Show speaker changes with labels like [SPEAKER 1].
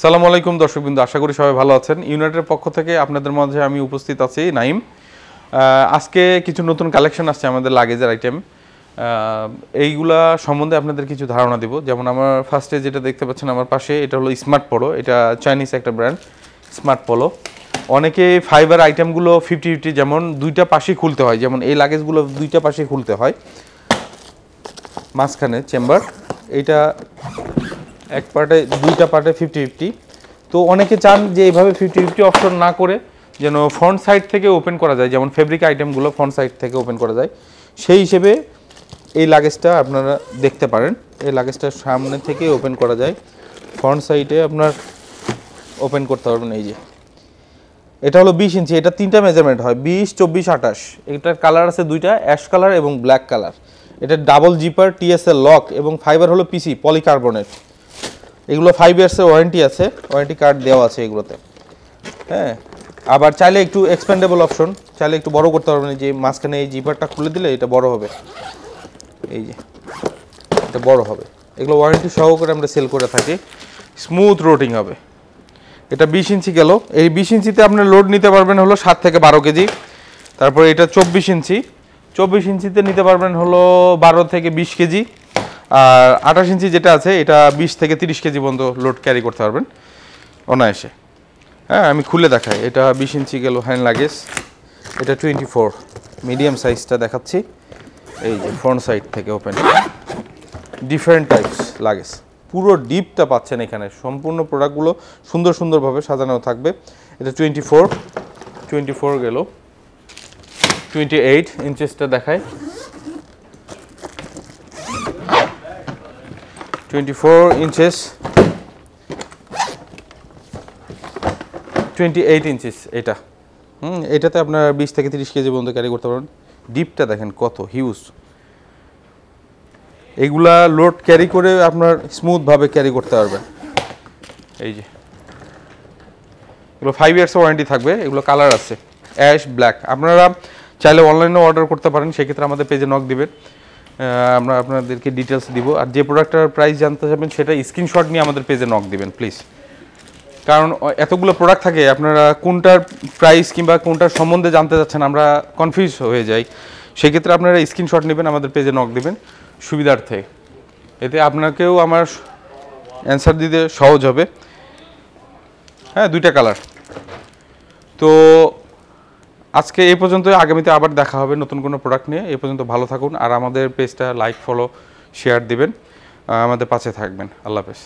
[SPEAKER 1] সালাম আলাইকুম দর্শকবৃন্দ আশা করি সবাই ভালো আছেন ইউনাইটের পক্ষ থেকে আপনাদের মধ্যে আমি উপস্থিত আছি নাইম আজকে কিছু নতুন কালেকশন আসছে আমাদের লাগেজের আইটেম এইগুলা সম্বন্ধে আপনাদের কিছু ধারণা দিব যেমন আমার ফার্স্টে যেটা দেখতে পাচ্ছেন আমার পাশে এটা হলো স্মার্ট পোলো এটা চাইনিজ একটা ব্র্যান্ড স্মার্ট পোলো অনেকে ফাইবার আইটেমগুলো ফিফটি ফিফটি যেমন দুইটা পাশেই খুলতে হয় যেমন এই লাগেজগুলো দুইটা পাশেই খুলতে হয় মাঝখানে চেম্বার এটা এক পার্টে দুইটা পার্টে ফিফটি ফিফটি তো অনেকে চান যে এইভাবে ফিফটি ফিফটি অপশন না করে যেন ফ্রন্ট সাইড থেকে ওপেন করা যায় যেমন ফেব্রিক আইটেমগুলো ফ্রন্ট সাইড থেকে ওপেন করা যায় সেই হিসেবে এই লাগেজটা আপনারা দেখতে পারেন এই লাগেজটা সামনে থেকে ওপেন করা যায় ফ্রন্ট সাইডে আপনার ওপেন করতে পারবেন এই যে এটা হলো বিশ ইঞ্চি এটা তিনটা মেজারমেন্ট হয় বিশ চব্বিশ আঠাশ এটার কালার আছে দুইটা অ্যাশ কালার এবং ব্ল্যাক কালার এটা ডাবল জিপার টিএসএল লক এবং ফাইবার হলো পিসি পলিকার্বনেট এগুলো ফাইভ ইয়ার্সের ওয়ারেন্টি আছে ওয়ারেন্টি কার্ড দেওয়া আছে এগুলোতে হ্যাঁ আবার চাইলে একটু এক্সপেন্ডেবল অপশন চাইলে একটু বড় করতে পারবেন যে মাঝখানে এই জিপারটা খুলে দিলে এটা বড় হবে এই যে এটা বড় হবে এগুলো ওয়ারেন্টি সহকারে আমরা সেল করে থাকি স্মুথ রোটিং হবে এটা বিশ ইঞ্চি গেল এই বিশ ইঞ্চিতে আপনার লোড নিতে পারবেন হলো সাত থেকে বারো কেজি তারপরে এটা চব্বিশ ইঞ্চি চব্বিশ ইঞ্চিতে নিতে পারবেন হলো বারো থেকে বিশ কেজি আর আঠাশ ইঞ্চি যেটা আছে এটা বিশ থেকে তিরিশ কেজি পর্যন্ত লোড ক্যারি করতে পারবেন অনায়াসে হ্যাঁ আমি খুলে দেখাই এটা বিশ ইঞ্চি গেল হ্যান্ড লাগেজ এটা টোয়েন্টি ফোর মিডিয়াম সাইজটা দেখাচ্ছি এই যে ফ্রন্ট সাইড থেকে ওপেন ডিফারেন্ট টাইপস লাগেজ পুরো ডিপটা পাচ্ছেন এখানে সম্পূর্ণ প্রোডাক্টগুলো সুন্দর সুন্দরভাবে সাজানো থাকবে এটা টোয়েন্টি ফোর টোয়েন্টি ফোর গেল টোয়েন্টি এইট ইঞ্চেসটা দেখায় 24 inches 28 ইঞ্চিস এটা হুম এটাতে আপনারা বিশ থেকে তিরিশ কেজি পর্যন্ত ক্যারি করতে পারেন ডিপটা দেখেন কত হিউজ এগুলা লোড ক্যারি করে আপনার স্মুথভাবে ক্যারি করতে পারবেন এই যে এগুলো ফাইভ ইয়ার্স ওয়ারেন্টি থাকবে এগুলো কালার আছে অ্যাশ ব্ল্যাক আপনারা চাইলে অনলাইনেও অর্ডার করতে পারেন সেক্ষেত্রে আমাদের পেজে নক দিবেন আমরা আপনাদেরকে ডিটেলস দিব আর যে প্রোডাক্টটার প্রাইস জানতে চাবেন সেটা স্ক্রিনশট নিয়ে আমাদের পেজে নক দিবেন প্লিজ কারণ এতগুলো প্রোডাক্ট থাকে আপনারা কোনটার প্রাইস কিংবা কোনটার সম্বন্ধে জানতে চাচ্ছেন আমরা কনফিউজ হয়ে যাই সেক্ষেত্রে আপনারা স্ক্রিনশট নেবেন আমাদের পেজে নক দেবেন সুবিধার্থে এতে আপনাকেও আমার অ্যান্সার দিতে সহজ হবে হ্যাঁ দুইটা কালার তো আজকে এই পর্যন্ত আগামীতে আবার দেখা হবে নতুন কোনো প্রোডাক্ট নিয়ে এ পর্যন্ত ভালো থাকুন আর আমাদের পেজটা লাইক ফলো শেয়ার দিবেন আমাদের পাশে থাকবেন আল্লাহ হাফেজ